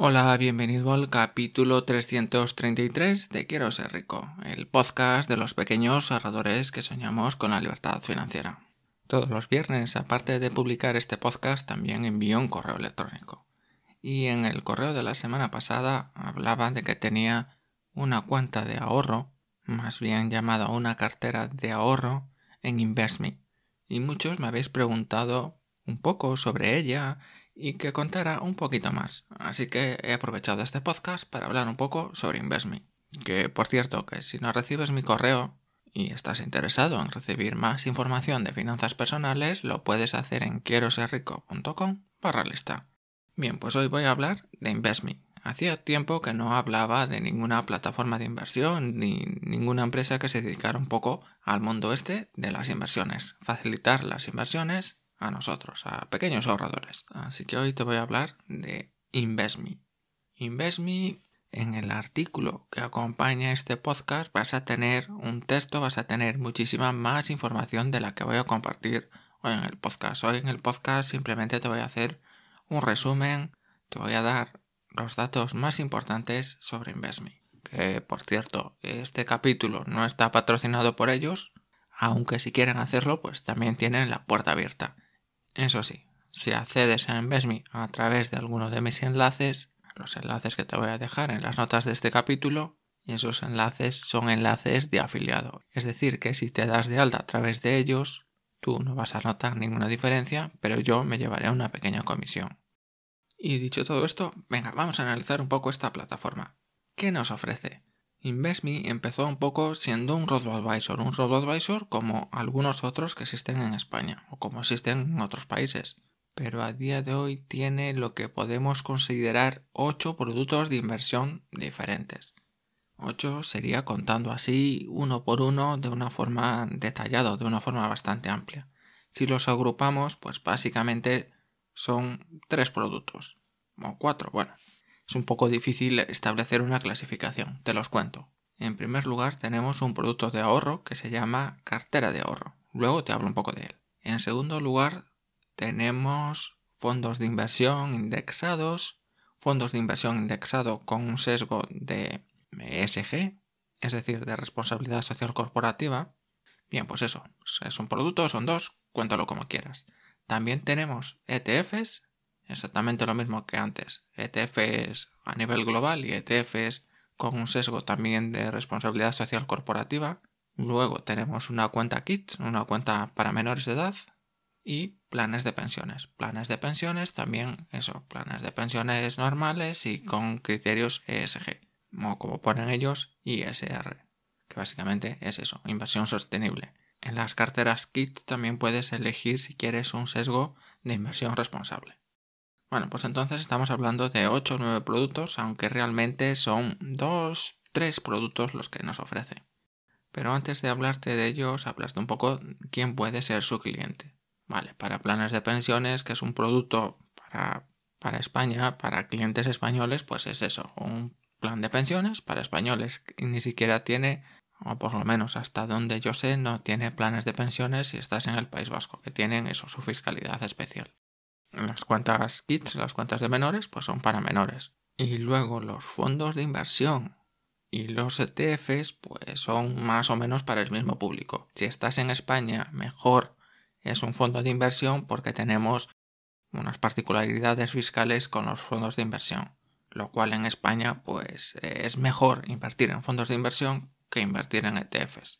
Hola, bienvenido al capítulo 333 de Quiero ser rico, el podcast de los pequeños ahorradores que soñamos con la libertad financiera. Todos los viernes, aparte de publicar este podcast, también envío un correo electrónico. Y en el correo de la semana pasada hablaba de que tenía una cuenta de ahorro, más bien llamada una cartera de ahorro, en InvestMe. Y muchos me habéis preguntado un poco sobre ella y que contara un poquito más. Así que he aprovechado este podcast para hablar un poco sobre InvestMe. Que por cierto, que si no recibes mi correo y estás interesado en recibir más información de finanzas personales, lo puedes hacer en quieroserrico.com barra lista. Bien, pues hoy voy a hablar de InvestMe. Hacía tiempo que no hablaba de ninguna plataforma de inversión ni ninguna empresa que se dedicara un poco al mundo este de las inversiones, facilitar las inversiones a nosotros, a pequeños ahorradores. Así que hoy te voy a hablar de InvestMe. InvestMe, en el artículo que acompaña este podcast vas a tener un texto, vas a tener muchísima más información de la que voy a compartir hoy en el podcast. Hoy en el podcast simplemente te voy a hacer un resumen, te voy a dar los datos más importantes sobre InvestMe. Que por cierto, este capítulo no está patrocinado por ellos, aunque si quieren hacerlo, pues también tienen la puerta abierta. Eso sí, si accedes a Envesme a través de alguno de mis enlaces, los enlaces que te voy a dejar en las notas de este capítulo, esos enlaces son enlaces de afiliado. Es decir, que si te das de alta a través de ellos, tú no vas a notar ninguna diferencia, pero yo me llevaré una pequeña comisión. Y dicho todo esto, venga, vamos a analizar un poco esta plataforma. ¿Qué nos ofrece? InvestMe empezó un poco siendo un robo-advisor, un robo-advisor como algunos otros que existen en España o como existen en otros países, pero a día de hoy tiene lo que podemos considerar 8 productos de inversión diferentes. 8 sería contando así uno por uno de una forma detallada, de una forma bastante amplia. Si los agrupamos, pues básicamente son tres productos, o cuatro, bueno, es un poco difícil establecer una clasificación, te los cuento. En primer lugar tenemos un producto de ahorro que se llama cartera de ahorro. Luego te hablo un poco de él. En segundo lugar tenemos fondos de inversión indexados, fondos de inversión indexado con un sesgo de ESG, es decir, de responsabilidad social corporativa. Bien, pues eso, es un producto, son dos, cuéntalo como quieras. También tenemos ETFs, exactamente lo mismo que antes. ETFs a nivel global y ETFs con un sesgo también de responsabilidad social corporativa. Luego tenemos una cuenta KIT, una cuenta para menores de edad y planes de pensiones. Planes de pensiones también, eso, planes de pensiones normales y con criterios ESG, o como ponen ellos, ISR, que básicamente es eso, inversión sostenible. En las carteras KIT también puedes elegir si quieres un sesgo de inversión responsable. Bueno, pues entonces estamos hablando de 8 o 9 productos, aunque realmente son 2, 3 productos los que nos ofrece. Pero antes de hablarte de ellos, hablaste un poco quién puede ser su cliente. Vale, para planes de pensiones, que es un producto para, para España, para clientes españoles, pues es eso, un plan de pensiones para españoles. Y ni siquiera tiene, o por lo menos hasta donde yo sé, no tiene planes de pensiones si estás en el País Vasco, que tienen eso, su fiscalidad especial. Las cuantas kits, las cuantas de menores, pues son para menores. Y luego los fondos de inversión y los ETFs, pues son más o menos para el mismo público. Si estás en España, mejor es un fondo de inversión porque tenemos unas particularidades fiscales con los fondos de inversión, lo cual en España pues es mejor invertir en fondos de inversión que invertir en ETFs,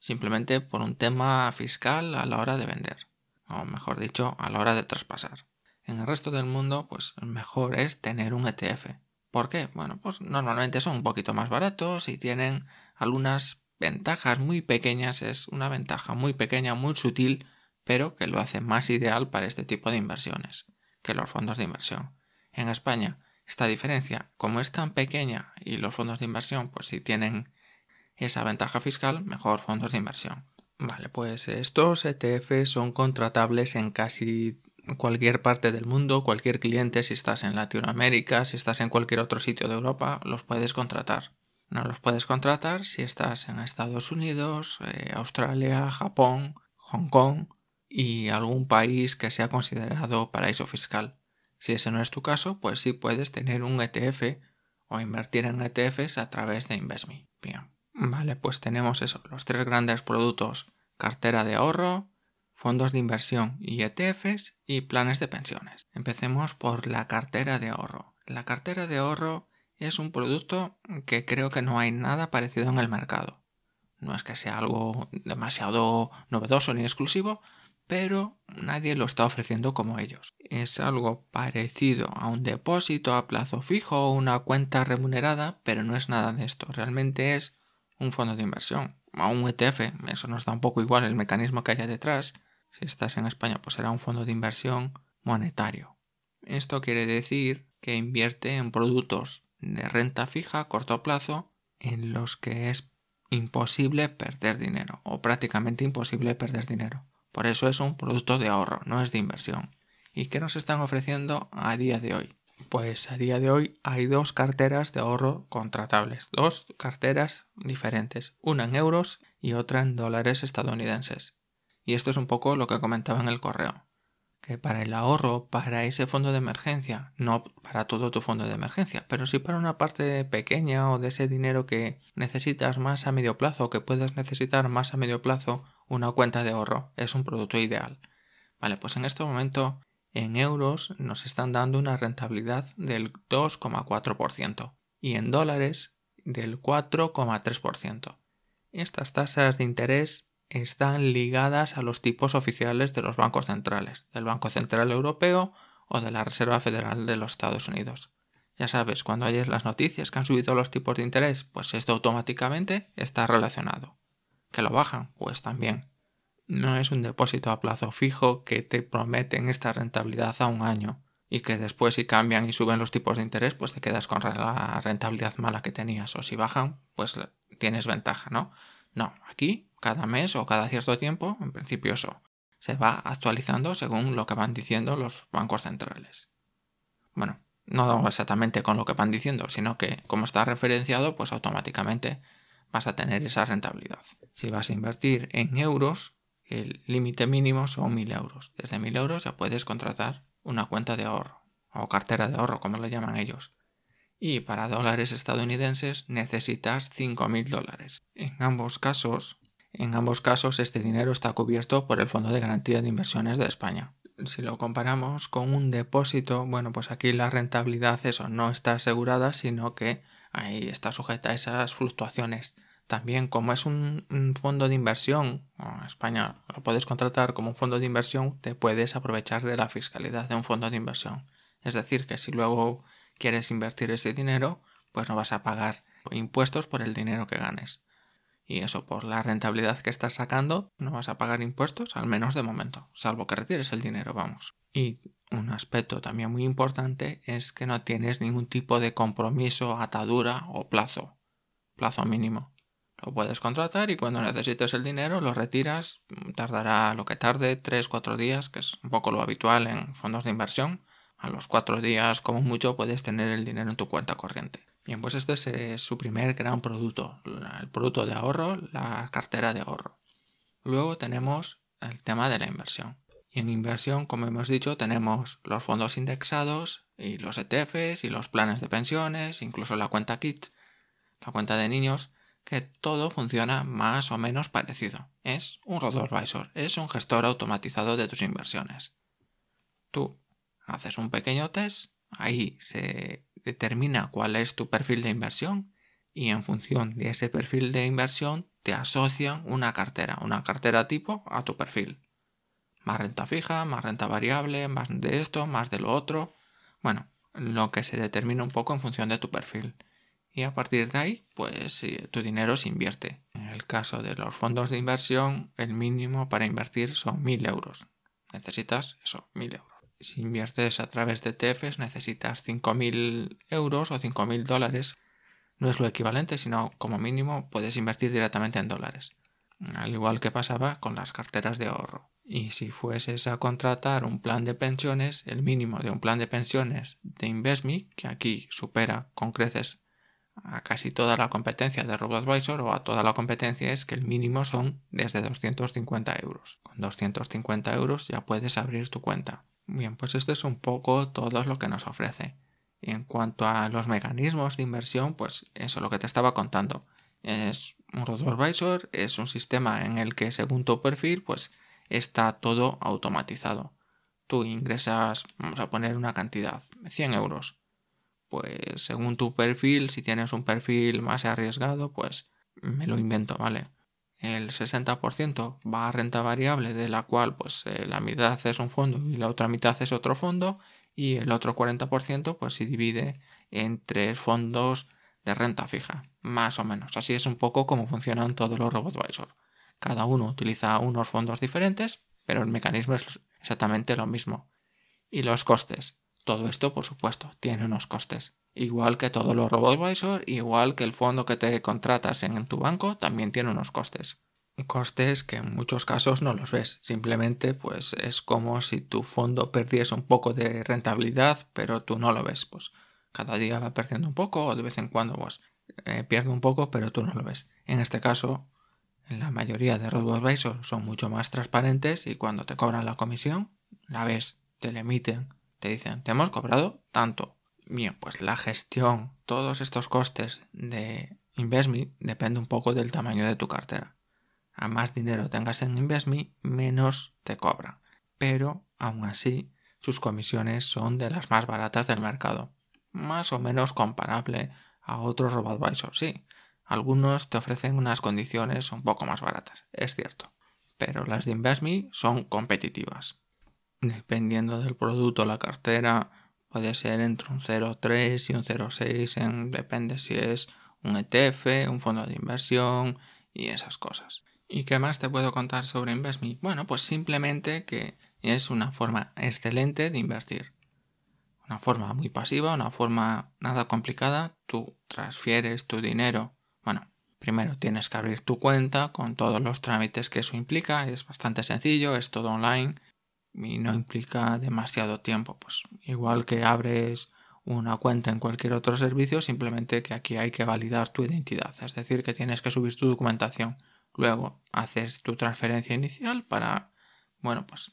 simplemente por un tema fiscal a la hora de vender, o mejor dicho, a la hora de traspasar. En el resto del mundo, pues mejor es tener un ETF. ¿Por qué? Bueno, pues normalmente son un poquito más baratos y tienen algunas ventajas muy pequeñas. Es una ventaja muy pequeña, muy sutil, pero que lo hace más ideal para este tipo de inversiones que los fondos de inversión. En España, esta diferencia, como es tan pequeña y los fondos de inversión, pues si tienen esa ventaja fiscal, mejor fondos de inversión. Vale, pues estos ETF son contratables en casi cualquier parte del mundo, cualquier cliente, si estás en Latinoamérica, si estás en cualquier otro sitio de Europa, los puedes contratar. No los puedes contratar si estás en Estados Unidos, eh, Australia, Japón, Hong Kong y algún país que sea considerado paraíso fiscal. Si ese no es tu caso, pues sí puedes tener un ETF o invertir en ETFs a través de InvestMe. Bien. Vale, pues tenemos eso, los tres grandes productos, cartera de ahorro, fondos de inversión y e ETFs y planes de pensiones. Empecemos por la cartera de ahorro. La cartera de ahorro es un producto que creo que no hay nada parecido en el mercado. No es que sea algo demasiado novedoso ni exclusivo, pero nadie lo está ofreciendo como ellos. Es algo parecido a un depósito a plazo fijo o una cuenta remunerada, pero no es nada de esto. Realmente es un fondo de inversión, a un ETF, eso nos da un poco igual el mecanismo que haya detrás, si estás en España, pues será un fondo de inversión monetario. Esto quiere decir que invierte en productos de renta fija a corto plazo en los que es imposible perder dinero o prácticamente imposible perder dinero. Por eso es un producto de ahorro, no es de inversión. ¿Y qué nos están ofreciendo a día de hoy? Pues a día de hoy hay dos carteras de ahorro contratables, dos carteras diferentes, una en euros y otra en dólares estadounidenses. Y esto es un poco lo que comentaba en el correo, que para el ahorro, para ese fondo de emergencia, no para todo tu fondo de emergencia, pero sí para una parte pequeña o de ese dinero que necesitas más a medio plazo, o que puedas necesitar más a medio plazo, una cuenta de ahorro es un producto ideal. Vale, pues en este momento en euros nos están dando una rentabilidad del 2,4% y en dólares del 4,3%. Estas tasas de interés están ligadas a los tipos oficiales de los bancos centrales, del Banco Central Europeo o de la Reserva Federal de los Estados Unidos. Ya sabes, cuando oyes las noticias que han subido los tipos de interés, pues esto automáticamente está relacionado. Que lo bajan, pues también. No es un depósito a plazo fijo que te prometen esta rentabilidad a un año y que después si cambian y suben los tipos de interés, pues te quedas con la rentabilidad mala que tenías o si bajan, pues tienes ventaja, ¿no? No, aquí cada mes o cada cierto tiempo, en principio eso, se va actualizando según lo que van diciendo los bancos centrales. Bueno, no exactamente con lo que van diciendo, sino que como está referenciado, pues automáticamente vas a tener esa rentabilidad. Si vas a invertir en euros, el límite mínimo son 1.000 euros. Desde 1.000 euros ya puedes contratar una cuenta de ahorro o cartera de ahorro, como lo llaman ellos. Y para dólares estadounidenses necesitas 5.000 dólares. En ambos casos, en ambos casos, este dinero está cubierto por el Fondo de Garantía de Inversiones de España. Si lo comparamos con un depósito, bueno, pues aquí la rentabilidad, eso, no está asegurada, sino que ahí está sujeta a esas fluctuaciones. También, como es un, fondo de inversión, en España lo puedes contratar como un fondo de inversión, te puedes aprovechar de la fiscalidad de un fondo de inversión. Es decir, que si luego quieres invertir ese dinero, pues no vas a pagar impuestos por el dinero que ganes. Y eso, por la rentabilidad que estás sacando, no vas a pagar impuestos, al menos de momento, salvo que retires el dinero, vamos. Y un aspecto también muy importante es que no tienes ningún tipo de compromiso, atadura o plazo, plazo mínimo. Lo puedes contratar y cuando necesites el dinero lo retiras, tardará lo que tarde, 3, 4 días, que es un poco lo habitual en fondos de inversión. A los 4 días como mucho puedes tener el dinero en tu cuenta corriente. Bien, pues este es eh, su primer gran producto, el producto de ahorro, la cartera de ahorro. Luego tenemos el tema de la inversión. Y en inversión, como hemos dicho, tenemos los fondos indexados y los ETFs y los planes de pensiones, incluso la cuenta KIT, la cuenta de niños, que todo funciona más o menos parecido. Es un robo-advisor, es un gestor automatizado de tus inversiones. Tú haces un pequeño test Ahí se determina cuál es tu perfil de inversión y en función de ese perfil de inversión te asocian una cartera, una cartera tipo a tu perfil. Más renta fija, más renta variable, más de esto, más de lo otro. Bueno, lo que se determina un poco en función de tu perfil. Y a partir de ahí, pues tu dinero se invierte. En el caso de los fondos de inversión, el mínimo para invertir son 1.000 euros. Necesitas eso, 1.000 euros si inviertes a través de ETFs necesitas 5.000 euros o 5.000 dólares. No es lo equivalente, sino como mínimo puedes invertir directamente en dólares. Al igual que pasaba con las carteras de ahorro. Y si fueses a contratar un plan de pensiones, el mínimo de un plan de pensiones de InvestMe, que aquí supera con creces a casi toda la competencia de RoboAdvisor o a toda la competencia es que el mínimo son desde 250 euros. Con 250 euros ya puedes abrir tu cuenta. Bien, pues esto es un poco todo lo que nos ofrece. Y en cuanto a los mecanismos de inversión, pues eso es lo que te estaba contando. Es un advisor es un sistema en el que según tu perfil, pues está todo automatizado. Tú ingresas, vamos a poner una cantidad, 100 euros. Pues según tu perfil, si tienes un perfil más arriesgado, pues me lo invento, ¿vale? el 60% va a renta variable, de la cual pues eh, la mitad es un fondo y la otra mitad es otro fondo, y el otro 40% pues se divide entre fondos de renta fija, más o menos. Así es un poco como funcionan todos los Advisor. Cada uno utiliza unos fondos diferentes, pero el mecanismo es exactamente lo mismo. Y los costes. Todo esto, por supuesto, tiene unos costes. Igual que todos los RoboAdvisor, igual que el fondo que te contratas en tu banco, también tiene unos costes. Costes que en muchos casos no los ves. Simplemente, pues es como si tu fondo perdiese un poco de rentabilidad, pero tú no lo ves. Pues cada día va perdiendo un poco, o de vez en cuando, pues, eh, pierde un poco, pero tú no lo ves. En este caso, la mayoría de RoboAdvisor son mucho más transparentes y cuando te cobran la comisión, la ves, te la emiten te dicen, te hemos cobrado tanto. Bien, pues la gestión, todos estos costes de InvestMe depende un poco del tamaño de tu cartera. A más dinero tengas en InvestMe, menos te cobra. Pero aún así, sus comisiones son de las más baratas del mercado. Más o menos comparable a otros robo sí. Algunos te ofrecen unas condiciones un poco más baratas, es cierto. Pero las de InvestMe son competitivas dependiendo del producto, la cartera puede ser entre un 0,3 y un 0,6, en, depende si es un ETF, un fondo de inversión y esas cosas. ¿Y qué más te puedo contar sobre InvestMe? Bueno, pues simplemente que es una forma excelente de invertir. Una forma muy pasiva, una forma nada complicada. Tú transfieres tu dinero. Bueno, primero tienes que abrir tu cuenta con todos los trámites que eso implica. Es bastante sencillo, es todo online y no implica demasiado tiempo. Pues igual que abres una cuenta en cualquier otro servicio, simplemente que aquí hay que validar tu identidad, es decir, que tienes que subir tu documentación. Luego haces tu transferencia inicial para, bueno, pues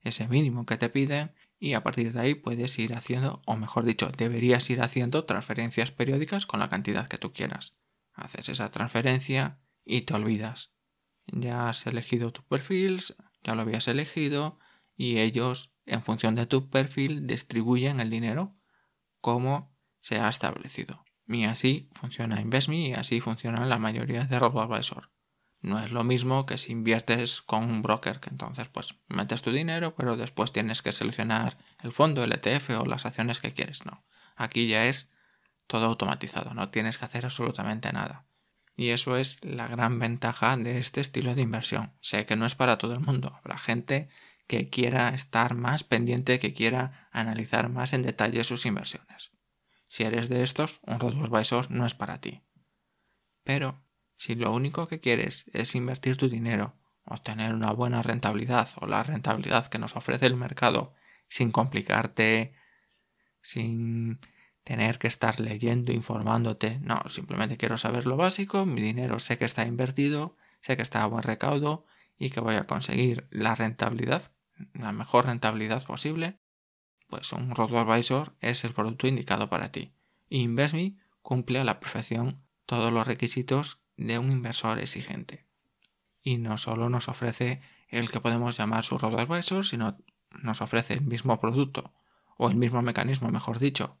ese mínimo que te piden y a partir de ahí puedes ir haciendo, o mejor dicho, deberías ir haciendo transferencias periódicas con la cantidad que tú quieras. Haces esa transferencia y te olvidas. Ya has elegido tu perfil, ya lo habías elegido, y ellos, en función de tu perfil, distribuyen el dinero como se ha establecido. Y así funciona InvestMe y así funciona la mayoría de RoboAdvisor. No es lo mismo que si inviertes con un broker, que entonces pues metes tu dinero, pero después tienes que seleccionar el fondo, el ETF o las acciones que quieres. No, aquí ya es todo automatizado, no tienes que hacer absolutamente nada. Y eso es la gran ventaja de este estilo de inversión. Sé que no es para todo el mundo, habrá gente que quiera estar más pendiente, que quiera analizar más en detalle sus inversiones. Si eres de estos, un robo-advisor no es para ti. Pero si lo único que quieres es invertir tu dinero, obtener una buena rentabilidad o la rentabilidad que nos ofrece el mercado sin complicarte, sin tener que estar leyendo, informándote, no, simplemente quiero saber lo básico, mi dinero sé que está invertido, sé que está a buen recaudo y que voy a conseguir la rentabilidad la mejor rentabilidad posible, pues un robo advisor es el producto indicado para ti. Y InvestMe cumple a la perfección todos los requisitos de un inversor exigente. Y no solo nos ofrece el que podemos llamar su robo advisor, sino nos ofrece el mismo producto o el mismo mecanismo, mejor dicho,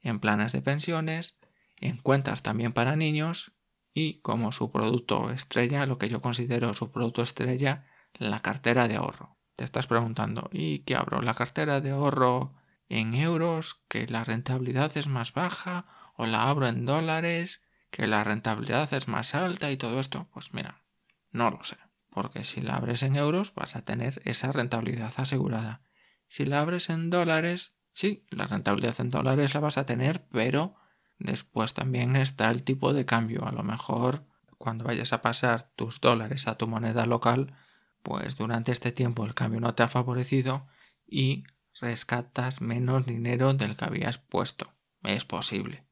en planes de pensiones, en cuentas también para niños y como su producto estrella, lo que yo considero su producto estrella, la cartera de ahorro estás preguntando, ¿y qué abro? ¿La cartera de ahorro en euros, que la rentabilidad es más baja? ¿O la abro en dólares, que la rentabilidad es más alta y todo esto? Pues mira, no lo sé. Porque si la abres en euros vas a tener esa rentabilidad asegurada. Si la abres en dólares, sí, la rentabilidad en dólares la vas a tener, pero después también está el tipo de cambio. A lo mejor cuando vayas a pasar tus dólares a tu moneda local, pues durante este tiempo el cambio no te ha favorecido y rescatas menos dinero del que habías puesto. Es posible.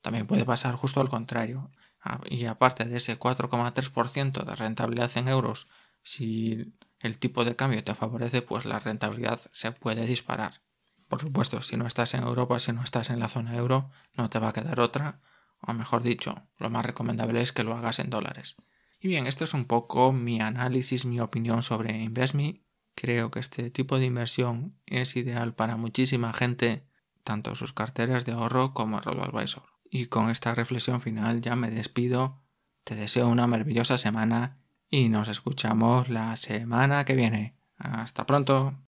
También puede pasar justo al contrario. Ah, y aparte de ese 4,3% de rentabilidad en euros, si el tipo de cambio te favorece, pues la rentabilidad se puede disparar. Por supuesto, si no estás en Europa, si no estás en la zona euro, no te va a quedar otra, o mejor dicho, lo más recomendable es que lo hagas en dólares. Y bien, esto es un poco mi análisis, mi opinión sobre InvestMe. Creo que este tipo de inversión es ideal para muchísima gente, tanto sus carteras de ahorro como RoboAdvisor. Y con esta reflexión final ya me despido. Te deseo una maravillosa semana y nos escuchamos la semana que viene. Hasta pronto.